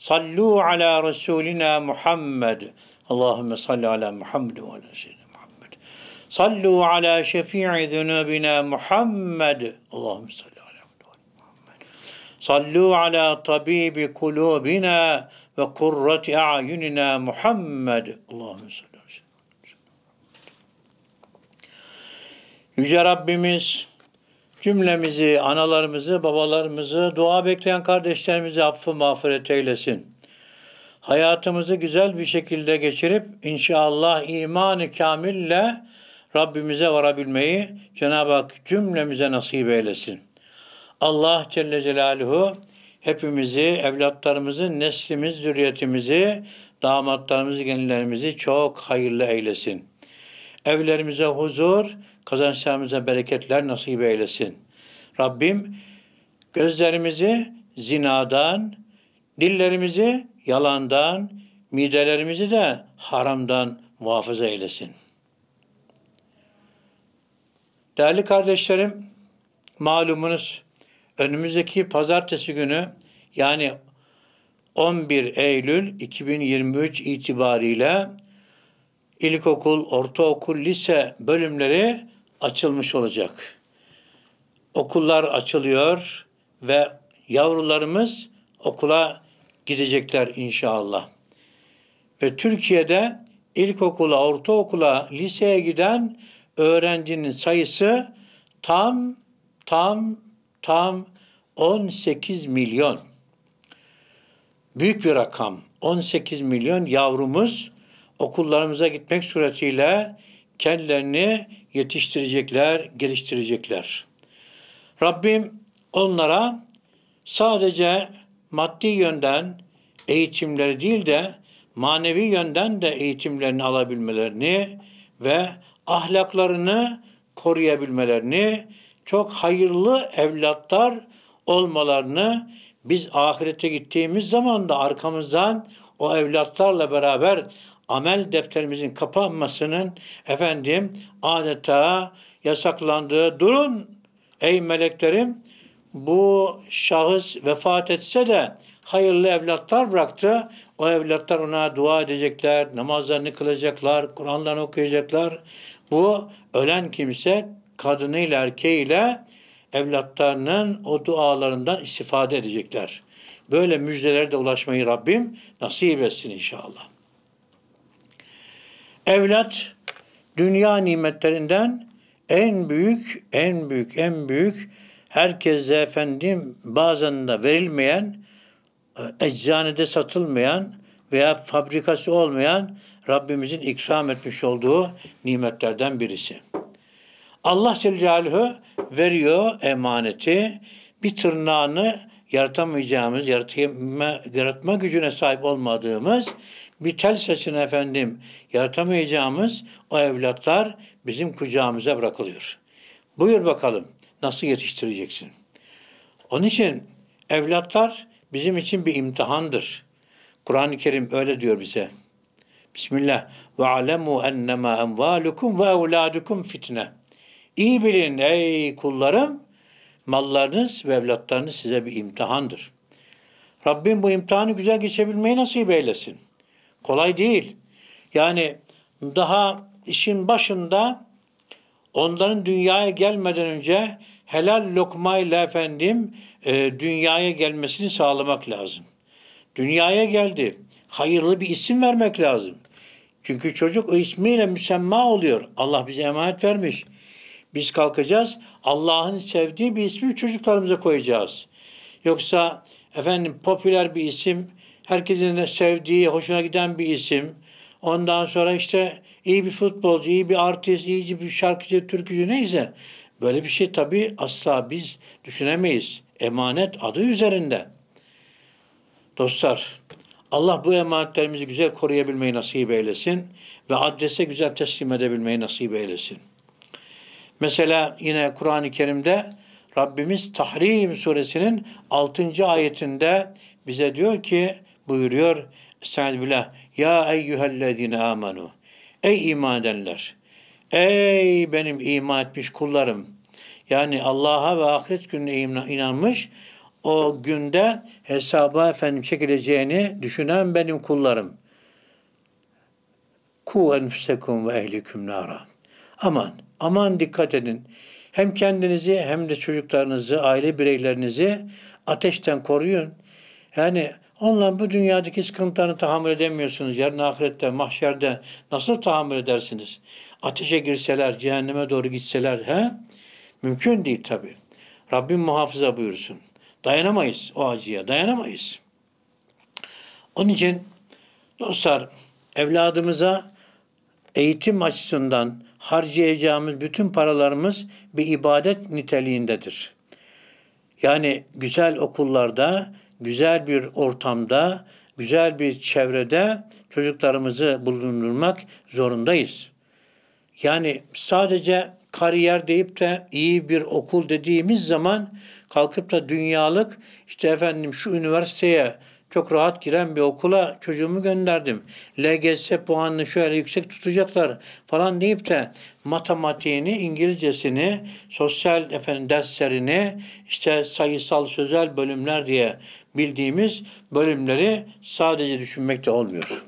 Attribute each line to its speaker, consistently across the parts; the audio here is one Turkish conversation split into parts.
Speaker 1: Sallu ala Resulina Muhammed. Allahümme salli ala Muhammed ve ala seyyidina Muhammed. Sallu ala şefii zunubina Muhammed. Allahümme salli ala Muhammed. Sallu ala tabibi kulubina ve kurrati a'yunina Muhammed. Allahümme salli ala Yüce Rabbimiz Cümlemizi, analarımızı, babalarımızı, dua bekleyen kardeşlerimizi affı mağfiret eylesin. Hayatımızı güzel bir şekilde geçirip inşallah imanı kamille Rabbimize varabilmeyi Cenab-ı Hak cümlemize nasip eylesin. Allah Celle Celaluhu hepimizi, evlatlarımızı, neslimiz, zürriyetimizi, damatlarımızı, genlerimizi çok hayırlı eylesin. Evlerimize huzur, kazançlarımıza bereketler nasip eylesin. Rabbim gözlerimizi zinadan, dillerimizi yalandan, midelerimizi de haramdan muhafaza eylesin. Değerli kardeşlerim, malumunuz önümüzdeki pazartesi günü yani 11 Eylül 2023 itibariyle ilkokul, ortaokul, lise bölümleri açılmış olacak. Okullar açılıyor ve yavrularımız okula gidecekler inşallah. Ve Türkiye'de ilkokula, ortaokula, liseye giden öğrencinin sayısı tam tam tam 18 milyon. Büyük bir rakam. 18 milyon yavrumuz okullarımıza gitmek suretiyle kendilerini yetiştirecekler, geliştirecekler. Rabbim onlara sadece maddi yönden eğitimleri değil de manevi yönden de eğitimlerini alabilmelerini ve ahlaklarını koruyabilmelerini, çok hayırlı evlatlar olmalarını biz ahirete gittiğimiz zaman da arkamızdan o evlatlarla beraber amel defterimizin kapanmasının efendim adeta yasaklandığı durun ey meleklerim bu şahıs vefat etse de hayırlı evlatlar bıraktı. O evlatlar ona dua edecekler, namazlarını kılacaklar, Kur'an'dan okuyacaklar. Bu ölen kimse kadınıyla erkeğiyle evlatlarının o dualarından istifade edecekler. Böyle müjdelere de ulaşmayı Rabbim nasip etsin inşallah. Evlat dünya nimetlerinden en büyük, en büyük, en büyük herkese efendim bazen de verilmeyen, e, eczanede satılmayan veya fabrikası olmayan Rabbimizin ikram etmiş olduğu nimetlerden birisi. Allah Celaluhu veriyor emaneti. Bir tırnağını yaratamayacağımız, yaratma gücüne sahip olmadığımız bir tel saçın efendim yaratamayacağımız o evlatlar bizim kucağımıza bırakılıyor. Buyur bakalım nasıl yetiştireceksin? Onun için evlatlar bizim için bir imtihandır. Kur'an-ı Kerim öyle diyor bize. Bismillah. Ve alemu ennema envalukum ve evladukum fitne. İyi bilin ey kullarım, mallarınız ve evlatlarınız size bir imtihandır. Rabbim bu imtihanı güzel geçebilmeyi nasip eylesin. Kolay değil. Yani daha işin başında onların dünyaya gelmeden önce helal lokmayla efendim e, dünyaya gelmesini sağlamak lazım. Dünyaya geldi. Hayırlı bir isim vermek lazım. Çünkü çocuk o ismiyle müsemma oluyor. Allah bize emanet vermiş. Biz kalkacağız. Allah'ın sevdiği bir ismi çocuklarımıza koyacağız. Yoksa efendim popüler bir isim herkesin sevdiği, hoşuna giden bir isim. Ondan sonra işte iyi bir futbolcu, iyi bir artist, iyi bir şarkıcı, türkücü neyse. Böyle bir şey tabii asla biz düşünemeyiz. Emanet adı üzerinde. Dostlar, Allah bu emanetlerimizi güzel koruyabilmeyi nasip eylesin ve adrese güzel teslim edebilmeyi nasip eylesin. Mesela yine Kur'an-ı Kerim'de Rabbimiz Tahrim suresinin 6. ayetinde bize diyor ki buyuruyor. Estaizu billah. Ya eyyühellezine amanu. Ey iman edenler. Ey benim iman etmiş kullarım. Yani Allah'a ve ahiret gününe inanmış. O günde hesaba efendim çekileceğini düşünen benim kullarım. Ku enfusekum ve ehliküm nara. Aman, aman dikkat edin. Hem kendinizi hem de çocuklarınızı, aile bireylerinizi ateşten koruyun. Yani Onunla bu dünyadaki sıkıntılarını tahammül edemiyorsunuz. Yarın ahirette, mahşerde nasıl tahammül edersiniz? Ateşe girseler, cehenneme doğru gitseler he? Mümkün değil tabi. Rabbim muhafaza buyursun. Dayanamayız o acıya, dayanamayız. Onun için dostlar evladımıza eğitim açısından harcayacağımız bütün paralarımız bir ibadet niteliğindedir. Yani güzel okullarda güzel bir ortamda, güzel bir çevrede çocuklarımızı bulundurmak zorundayız. Yani sadece kariyer deyip de iyi bir okul dediğimiz zaman kalkıp da dünyalık işte efendim şu üniversiteye çok rahat giren bir okula çocuğumu gönderdim. LGS puanını şöyle yüksek tutacaklar falan deyip de matematiğini, İngilizcesini, sosyal efendim derslerini, işte sayısal, sözel bölümler diye bildiğimiz bölümleri sadece düşünmekte olmuyor.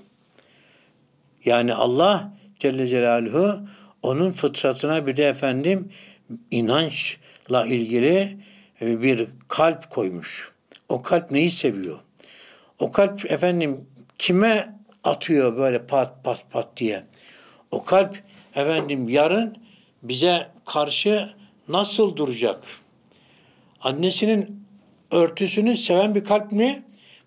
Speaker 1: Yani Allah Celle Celaluhu onun fıtratına bir de efendim inançla ilgili e, bir kalp koymuş. O kalp neyi seviyor? O kalp efendim kime atıyor böyle pat pat pat diye. O kalp efendim yarın bize karşı nasıl duracak? Annesinin örtüsünü seven bir kalp mi?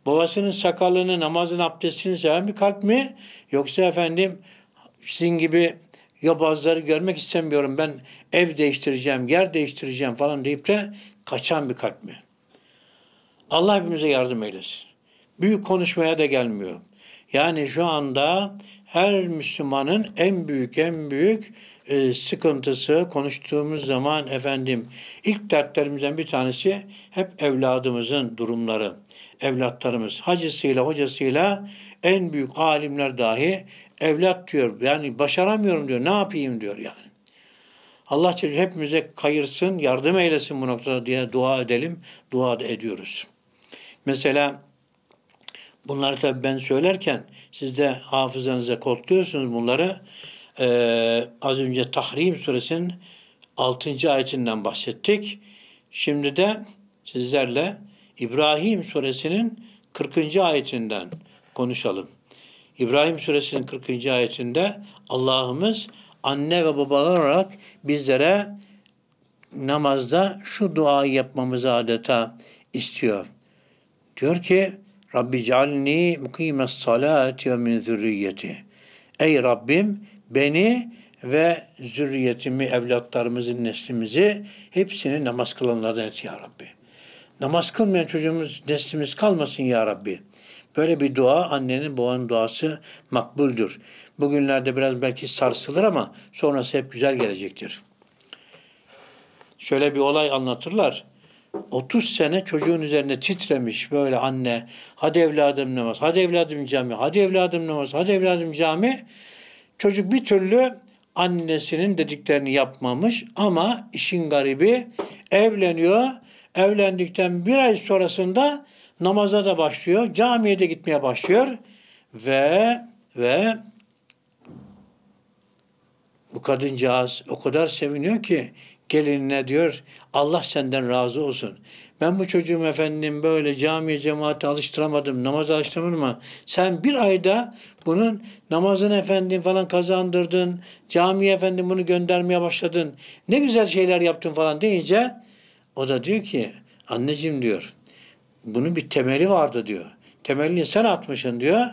Speaker 1: Babasının sakalını, namazın abdestini seven bir kalp mi? Yoksa efendim sizin gibi yobazları görmek istemiyorum ben ev değiştireceğim, yer değiştireceğim falan deyip de kaçan bir kalp mi? Allah hepimize yardım eylesin büyük konuşmaya da gelmiyor. Yani şu anda her Müslümanın en büyük en büyük e, sıkıntısı konuştuğumuz zaman efendim ilk dertlerimizden bir tanesi hep evladımızın durumları. Evlatlarımız hacısıyla hocasıyla en büyük alimler dahi evlat diyor. Yani başaramıyorum diyor. Ne yapayım diyor yani. Allah Teala hepimize kayırsın, yardım eylesin bu noktada diye dua edelim. Dua da ediyoruz. Mesela Bunları tabii ben söylerken siz de hafızanıza kodluyorsunuz bunları. Ee, az önce Tahrim suresinin 6. ayetinden bahsettik. Şimdi de sizlerle İbrahim suresinin 40. ayetinden konuşalım. İbrahim suresinin 40. ayetinde Allah'ımız anne ve babalar olarak bizlere namazda şu duayı yapmamızı adeta istiyor. Diyor ki Rabbi cealni mukimes salati ve min zürriyeti. Ey Rabbim beni ve zürriyetimi, evlatlarımızı, neslimizi hepsini namaz kılanlardan et ya Rabbi. Namaz kılmayan çocuğumuz, neslimiz kalmasın ya Rabbi. Böyle bir dua annenin babanın duası makbuldür. Bugünlerde biraz belki sarsılır ama sonrası hep güzel gelecektir. Şöyle bir olay anlatırlar. 30 sene çocuğun üzerine titremiş böyle anne. Hadi evladım namaz, hadi evladım cami, hadi evladım namaz, hadi evladım cami. Çocuk bir türlü annesinin dediklerini yapmamış ama işin garibi evleniyor. Evlendikten bir ay sonrasında namaza da başlıyor, camiye de gitmeye başlıyor ve ve bu kadıncağız o kadar seviniyor ki gelinine diyor Allah senden razı olsun. Ben bu çocuğum efendim böyle camiye cemaate alıştıramadım, namaza alıştıramadım ama sen bir ayda bunun namazın efendim falan kazandırdın, camiye efendim bunu göndermeye başladın, ne güzel şeyler yaptın falan deyince o da diyor ki anneciğim diyor bunun bir temeli vardı diyor. Temelini sen atmışsın diyor.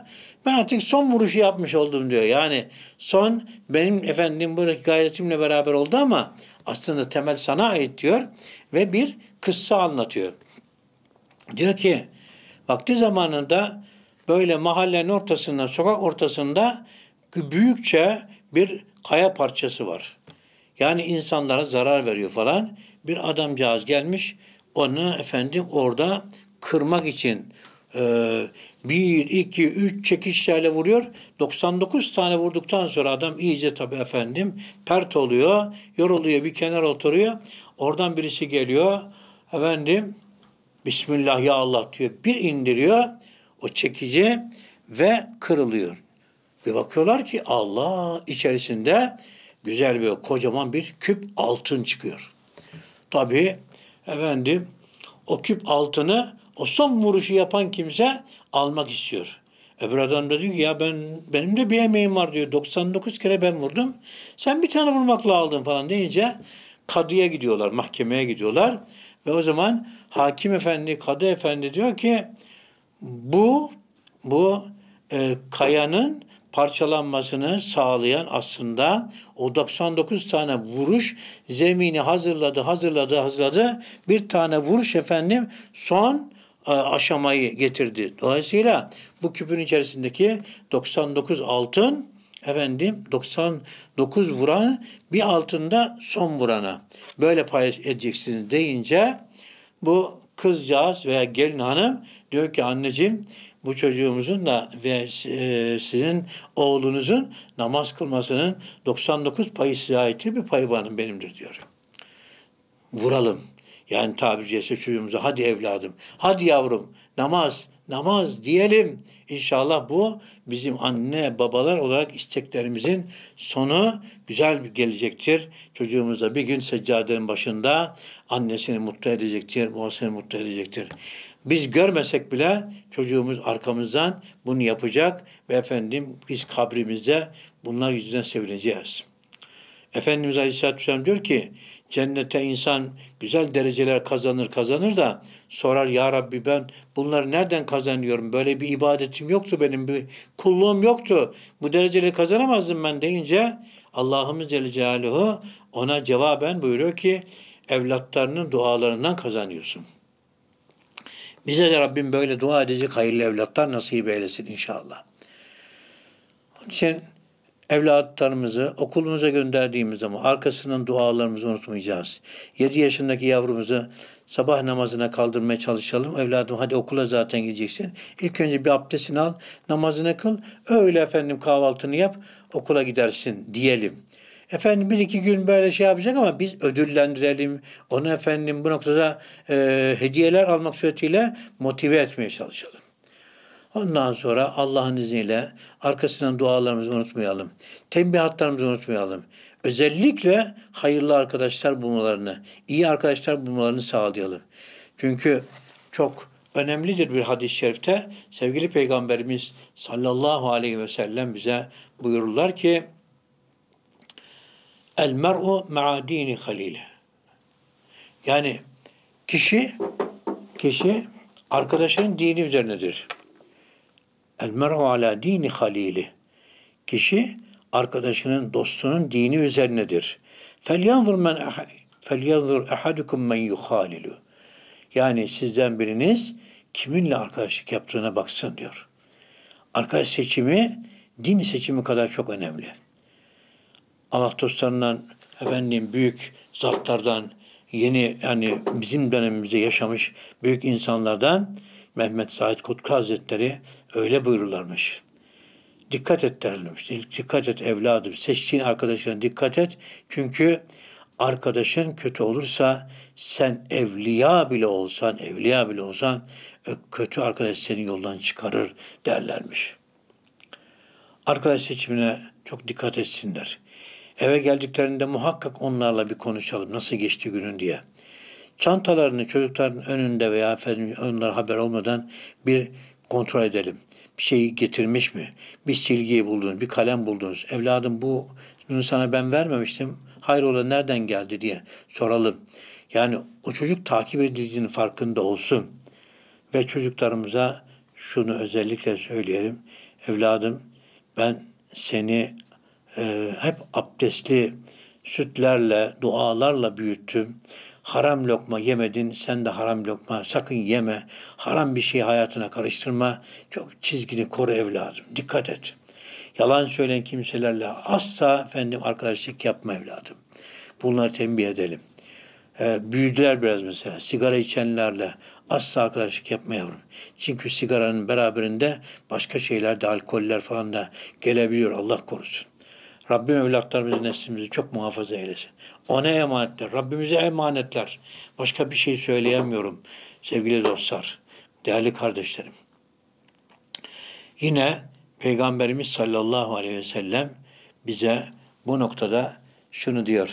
Speaker 1: Ben artık son vuruşu yapmış oldum diyor. Yani son benim efendim buradaki gayretimle beraber oldu ama aslında temel sana ait diyor ve bir kıssa anlatıyor. Diyor ki vakti zamanında böyle mahallenin ortasında, sokak ortasında büyükçe bir kaya parçası var. Yani insanlara zarar veriyor falan. Bir adamcağız gelmiş onu efendim orada kırmak için ee, bir, iki, üç çekişlerle vuruyor. 99 tane vurduktan sonra adam iyice tabii efendim pert oluyor, yoruluyor, bir kenara oturuyor. Oradan birisi geliyor, efendim Bismillah ya Allah diyor. Bir indiriyor o çekici ve kırılıyor. Bir bakıyorlar ki Allah içerisinde güzel bir kocaman bir küp altın çıkıyor. Tabii efendim o küp altını o son vuruşu yapan kimse almak istiyor. Öbür adam da diyor ki ya ben benim de bir emeğim var diyor. 99 kere ben vurdum. Sen bir tane vurmakla aldın falan deyince kadıya gidiyorlar, mahkemeye gidiyorlar. Ve o zaman hakim efendi, kadı efendi diyor ki bu bu e, kayanın parçalanmasını sağlayan aslında o 99 tane vuruş zemini hazırladı, hazırladı, hazırladı. Bir tane vuruş efendim son aşamayı getirdi. Dolayısıyla bu küpün içerisindeki 99 altın efendim 99 vuran bir altında son vurana böyle paylaş edeceksiniz deyince bu kızcağız veya gelin hanım diyor ki anneciğim bu çocuğumuzun da ve e, sizin oğlunuzun namaz kılmasının 99 payı size aittir bir payı benimdir diyor. Vuralım. Yani tabiri caizse çocuğumuza hadi evladım, hadi yavrum namaz, namaz diyelim. İnşallah bu bizim anne babalar olarak isteklerimizin sonu güzel bir gelecektir. Çocuğumuz da bir gün seccadenin başında annesini mutlu edecektir, babasını mutlu edecektir. Biz görmesek bile çocuğumuz arkamızdan bunu yapacak ve efendim biz kabrimizde bunlar yüzünden sevineceğiz. Efendimiz Aleyhisselatü Vesselam diyor ki Cennete insan güzel dereceler kazanır kazanır da sorar ya Rabbi ben bunları nereden kazanıyorum? Böyle bir ibadetim yoktu benim, bir kulluğum yoktu. Bu dereceleri kazanamazdım ben deyince Allah'ımız Celle Celaluhu ona cevaben buyuruyor ki evlatlarının dualarından kazanıyorsun. Bize de Rabbim böyle dua edecek hayırlı evlatlar nasip eylesin inşallah. Onun için evlatlarımızı okulumuza gönderdiğimiz zaman arkasının dualarımızı unutmayacağız. 7 yaşındaki yavrumuzu sabah namazına kaldırmaya çalışalım. Evladım hadi okula zaten gideceksin. İlk önce bir abdestini al, namazını kıl, öyle efendim kahvaltını yap, okula gidersin diyelim. Efendim bir iki gün böyle şey yapacak ama biz ödüllendirelim. Onu efendim bu noktada e, hediyeler almak suretiyle motive etmeye çalışalım. Ondan sonra Allah'ın izniyle arkasından dualarımızı unutmayalım. Tembihatlarımızı unutmayalım. Özellikle hayırlı arkadaşlar bulmalarını, iyi arkadaşlar bulmalarını sağlayalım. Çünkü çok önemlidir bir hadis-i şerifte sevgili peygamberimiz sallallahu aleyhi ve sellem bize buyururlar ki El mer'u ma'adini halile. Yani kişi kişi arkadaşının dini üzerinedir. El mer'u ala dini halili. Kişi arkadaşının, dostunun dini üzerinedir. Felyanzur men felyanzur ahadukum men yuhalilu. Yani sizden biriniz kiminle arkadaşlık yaptığına baksın diyor. Arkadaş seçimi din seçimi kadar çok önemli. Allah dostlarından efendim büyük zatlardan yeni yani bizim dönemimizde yaşamış büyük insanlardan Mehmet Said Kutku Hazretleri Öyle buyurlarmış. Dikkat et derlermiş. Dikkat et evladım. Seçtiğin arkadaşına dikkat et. Çünkü arkadaşın kötü olursa sen evliya bile olsan, evliya bile olsan e, kötü arkadaş seni yoldan çıkarır derlermiş. Arkadaş seçimine çok dikkat etsinler. Eve geldiklerinde muhakkak onlarla bir konuşalım nasıl geçti günün diye. Çantalarını çocukların önünde veya efendim onlar haber olmadan bir kontrol edelim. Bir şeyi getirmiş mi? Bir silgiyi buldunuz, bir kalem buldunuz. Evladım bu bunu sana ben vermemiştim. Hayrola nereden geldi diye soralım. Yani o çocuk takip edildiğinin farkında olsun. Ve çocuklarımıza şunu özellikle söyleyelim. Evladım ben seni e, hep abdestli sütlerle, dualarla büyüttüm. Haram lokma yemedin, sen de haram lokma sakın yeme. Haram bir şeyi hayatına karıştırma. Çok çizgini koru evladım. Dikkat et. Yalan söyleyen kimselerle asla efendim arkadaşlık yapma evladım. Bunları tembih edelim. E, büyüdüler biraz mesela. Sigara içenlerle asla arkadaşlık yapma yavrum. Çünkü sigaranın beraberinde başka şeyler de alkoller falan da gelebiliyor Allah korusun. Rabbim evlatlarımızı, neslimizi çok muhafaza eylesin. Ona emanetler, Rabbimize emanetler. Başka bir şey söyleyemiyorum sevgili dostlar, değerli kardeşlerim. Yine Peygamberimiz sallallahu aleyhi ve sellem bize bu noktada şunu diyor.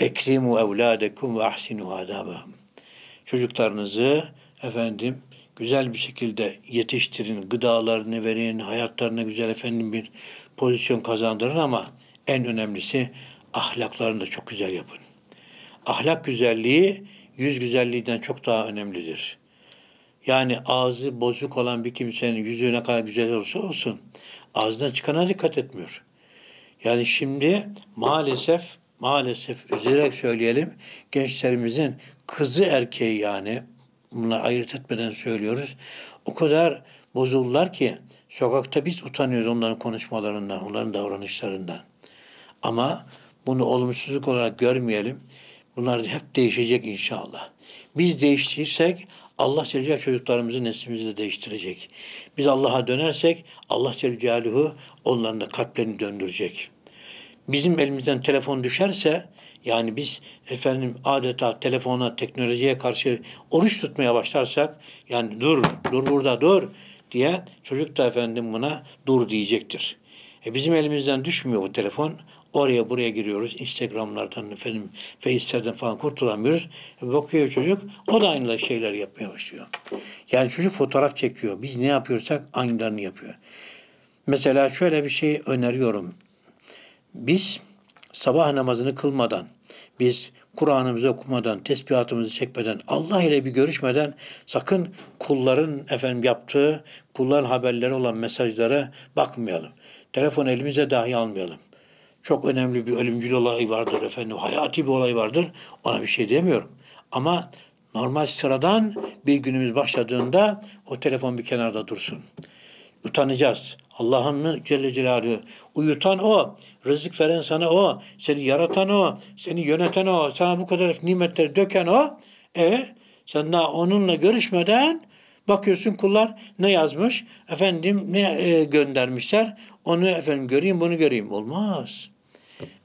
Speaker 1: Ekrimu evladekum ve ahsinu adabahum. Çocuklarınızı efendim güzel bir şekilde yetiştirin, gıdalarını verin, hayatlarını güzel efendim bir pozisyon kazandırın ama en önemlisi ahlaklarını da çok güzel yapın. Ahlak güzelliği yüz güzelliğinden çok daha önemlidir. Yani ağzı bozuk olan bir kimsenin yüzü ne kadar güzel olsa olsun ağzından çıkana dikkat etmiyor. Yani şimdi maalesef maalesef üzülerek söyleyelim gençlerimizin kızı erkeği yani bununla ayırt etmeden söylüyoruz. O kadar bozuldular ki sokakta biz utanıyoruz onların konuşmalarından, onların davranışlarından. Ama bunu olumsuzluk olarak görmeyelim. Bunlar hep değişecek inşallah. Biz değiştirirsek Allah Celle çocuklarımızı neslimizi de değiştirecek. Biz Allah'a dönersek Allah Celle Celaluhu onların da kalplerini döndürecek. Bizim elimizden telefon düşerse yani biz efendim adeta telefona, teknolojiye karşı oruç tutmaya başlarsak yani dur, dur burada dur diye çocuk da efendim buna dur diyecektir. E bizim elimizden düşmüyor bu telefon. Oraya buraya giriyoruz. Instagram'lardan efendim Face'lerden falan kurtulamıyoruz. E bakıyor çocuk. O da aynı şeyler yapmaya başlıyor. Yani çocuk fotoğraf çekiyor. Biz ne yapıyorsak aynılarını yapıyor. Mesela şöyle bir şey öneriyorum. Biz sabah namazını kılmadan, biz Kur'an'ımızı okumadan, tesbihatımızı çekmeden, Allah ile bir görüşmeden sakın kulların efendim yaptığı, kulların haberleri olan mesajlara bakmayalım. Telefon elimize dahi almayalım. Çok önemli bir ölümcül olay vardır efendim, hayati bir olay vardır. Ona bir şey demiyorum. Ama normal sıradan bir günümüz başladığında o telefon bir kenarda dursun utanacağız. Allah'ın Celle Celaluhu. Uyutan o, rızık veren sana o, seni yaratan o, seni yöneten o, sana bu kadar nimetleri döken o. E sen daha onunla görüşmeden bakıyorsun kullar ne yazmış, efendim ne e, göndermişler, onu efendim göreyim, bunu göreyim. Olmaz.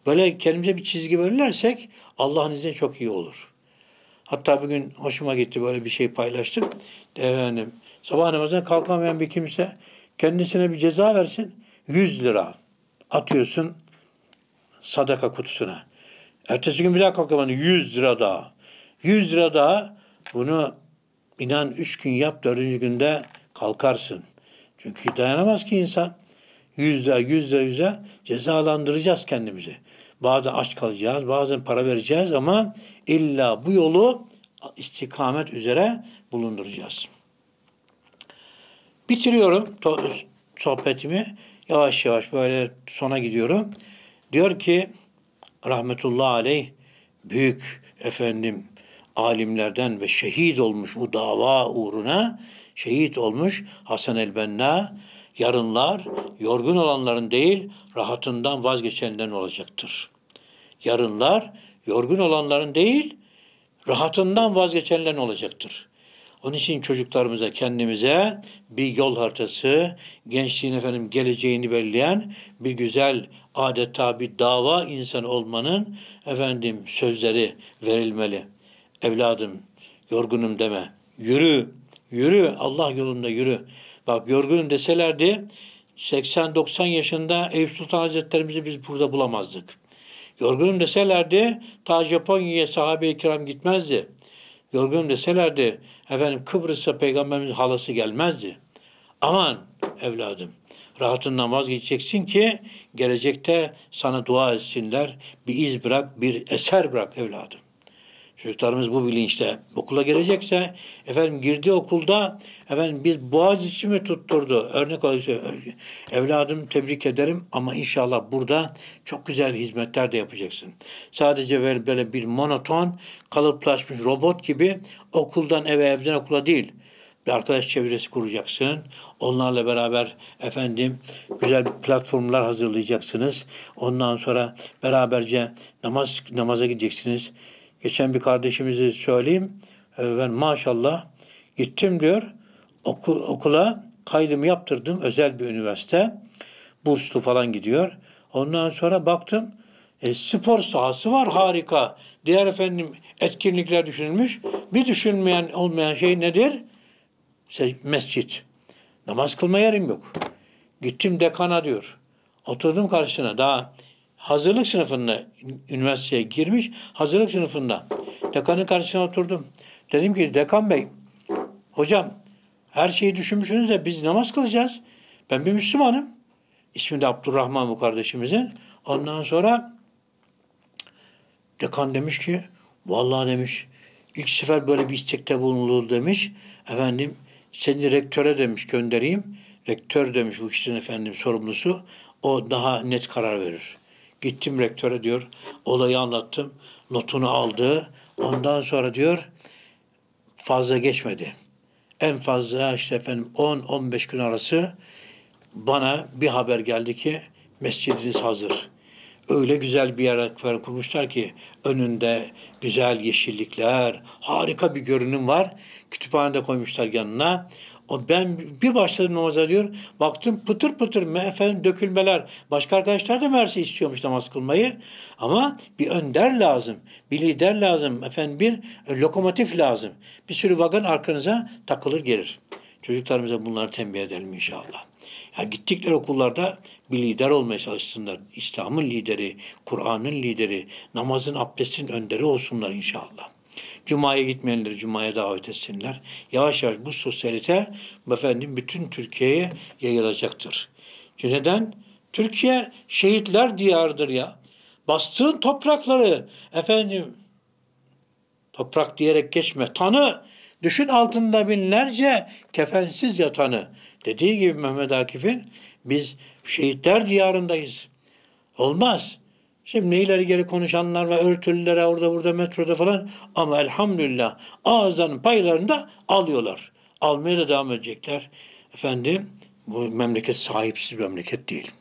Speaker 1: Böyle kendimize bir çizgi belirlersek Allah'ın izniyle çok iyi olur. Hatta bugün hoşuma gitti böyle bir şey paylaştım. Efendim, sabah namazına kalkamayan bir kimse Kendisine bir ceza versin. 100 lira atıyorsun sadaka kutusuna. Ertesi gün bir daha kalkamadın. 100 lira daha. 100 lira daha bunu inan 3 gün yap 4. günde kalkarsın. Çünkü dayanamaz ki insan. yüzde yüzde 100 cezalandıracağız kendimizi. Bazen aç kalacağız, bazen para vereceğiz ama illa bu yolu istikamet üzere bulunduracağız. Bitiriyorum sohbetimi. Yavaş yavaş böyle sona gidiyorum. Diyor ki rahmetullahi aleyh büyük efendim alimlerden ve şehit olmuş bu dava uğruna şehit olmuş Hasan el-Benna yarınlar yorgun olanların değil rahatından vazgeçenlerin olacaktır. Yarınlar yorgun olanların değil rahatından vazgeçenlerin olacaktır. Onun için çocuklarımıza, kendimize bir yol haritası, gençliğin efendim geleceğini belirleyen bir güzel adeta bir dava insan olmanın efendim sözleri verilmeli. Evladım yorgunum deme. Yürü, yürü Allah yolunda yürü. Bak yorgunum deselerdi 80-90 yaşında Eyüp Sultan Hazretlerimizi biz burada bulamazdık. Yorgunum deselerdi ta Japonya'ya sahabe-i kiram gitmezdi yorgun deselerdi efendim Kıbrıs'a peygamberimiz halası gelmezdi. Aman evladım rahatından vazgeçeceksin ki gelecekte sana dua etsinler. Bir iz bırak, bir eser bırak evladım. Çocuklarımız bu bilinçle okula gelecekse efendim girdi okulda efendim biz boğaz içi mi tutturdu? Örnek olarak evladım tebrik ederim ama inşallah burada çok güzel hizmetler de yapacaksın. Sadece böyle bir monoton kalıplaşmış robot gibi okuldan eve evden okula değil bir arkadaş çevresi kuracaksın. Onlarla beraber efendim güzel platformlar hazırlayacaksınız. Ondan sonra beraberce namaz namaza gideceksiniz. Geçen bir kardeşimizi söyleyeyim. E, ben maşallah gittim diyor. okula kaydımı yaptırdım özel bir üniversite. Burslu falan gidiyor. Ondan sonra baktım e, spor sahası var harika. Diğer efendim etkinlikler düşünülmüş. Bir düşünmeyen olmayan şey nedir? Mescit. Namaz kılma yerim yok. Gittim dekana diyor. Oturdum karşısına daha hazırlık sınıfında üniversiteye girmiş, hazırlık sınıfında dekanın karşısına oturdum. Dedim ki dekan bey, hocam her şeyi düşünmüşsünüz de biz namaz kılacağız. Ben bir Müslümanım. İsmi de Abdurrahman bu kardeşimizin. Ondan sonra dekan demiş ki vallahi demiş ilk sefer böyle bir istekte bulunulur demiş. Efendim seni rektöre demiş göndereyim. Rektör demiş bu işin efendim sorumlusu. O daha net karar verir. Gittim rektöre diyor, olayı anlattım, notunu aldı. Ondan sonra diyor, fazla geçmedi. En fazla işte efendim 10-15 gün arası bana bir haber geldi ki mescidiniz hazır. Öyle güzel bir yer kurmuşlar ki önünde güzel yeşillikler, harika bir görünüm var. Kütüphanede koymuşlar yanına. Ben bir başladım namaza diyor. Baktım pıtır pıtır efendim dökülmeler. Başka arkadaşlar da Mersi istiyormuş namaz kılmayı. Ama bir önder lazım. Bir lider lazım. Efendim bir e, lokomotif lazım. Bir sürü vagon arkanıza takılır gelir. Çocuklarımıza bunları tembih edelim inşallah. Ya gittikleri okullarda bir lider olmaya çalışsınlar. İslam'ın lideri, Kur'an'ın lideri, namazın, abdestin önderi olsunlar inşallah. Cuma'ya gitmeyenleri Cuma'ya davet etsinler. Yavaş yavaş bu sosyalite efendim bütün Türkiye'ye yayılacaktır. Çünkü neden? Türkiye şehitler diyardır ya. Bastığın toprakları efendim toprak diyerek geçme. Tanı düşün altında binlerce kefensiz yatanı. Dediği gibi Mehmet Akif'in biz şehitler diyarındayız. Olmaz. Şimdi ileri geri konuşanlar ve örtülülere orada burada metroda falan ama elhamdülillah ağızdan paylarını da alıyorlar. Almaya da devam edecekler. Efendim bu memleket sahipsiz bir memleket değil.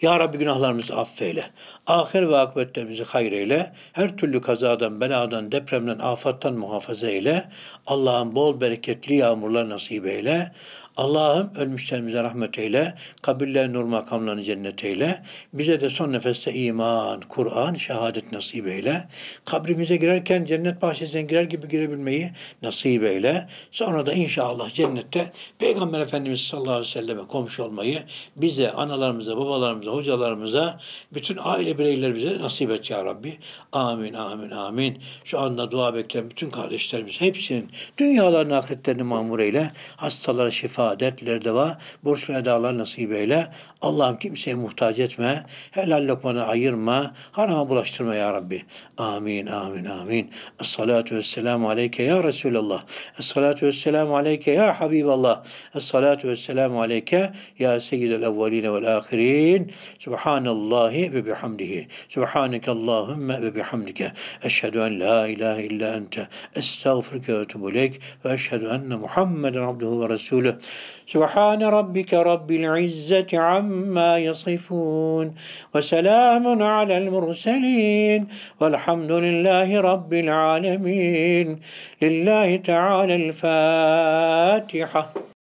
Speaker 1: Ya Rabbi günahlarımızı affeyle. Ahir ve akıbette bizi hayır Her türlü kazadan, beladan, depremden, afattan muhafaza eyle. Allah'ın bol bereketli yağmurlar nasip eyle. Allah'ım ölmüşlerimize rahmet eyle, kabirlerin nur makamlarını cennet eyle, bize de son nefeste iman, Kur'an, şehadet nasip eyle, kabrimize girerken cennet bahçesine girer gibi girebilmeyi nasip eyle, sonra da inşallah cennette Peygamber Efendimiz sallallahu aleyhi ve selleme komşu olmayı, bize, analarımıza, babalarımıza, hocalarımıza, bütün aile Bireyler bize nasip et ya Rabbi. Amin, amin, amin. Şu anda dua bekleyen bütün kardeşlerimiz hepsinin dünyalarını, ahiretlerini mamur eyle. Hastalara şifa, dertler deva, borç ve edalar nasip eyle. Allah'ım kimseye muhtaç etme. Helal lokmanı ayırma. Harama bulaştırma ya Rabbi. Amin, amin, amin. Es-salatu vesselamu aleyke ya Resulallah. Es-salatu vesselamu aleyke ya Habiballah. Es-salatu vesselamu aleyke ya Seyyidel evveline vel ahirin. Subhanallahi ve bihamdihi. آخره سبحانك اللهم وبحمدك أشهد أن لا إله إلا أنت أستغفرك وأتوب إليك وأشهد أن محمدا عبده ورسوله سبحان ربك رب العزة عما يصفون وسلام على المرسلين والحمد لله رب العالمين لله تعالى الفاتحة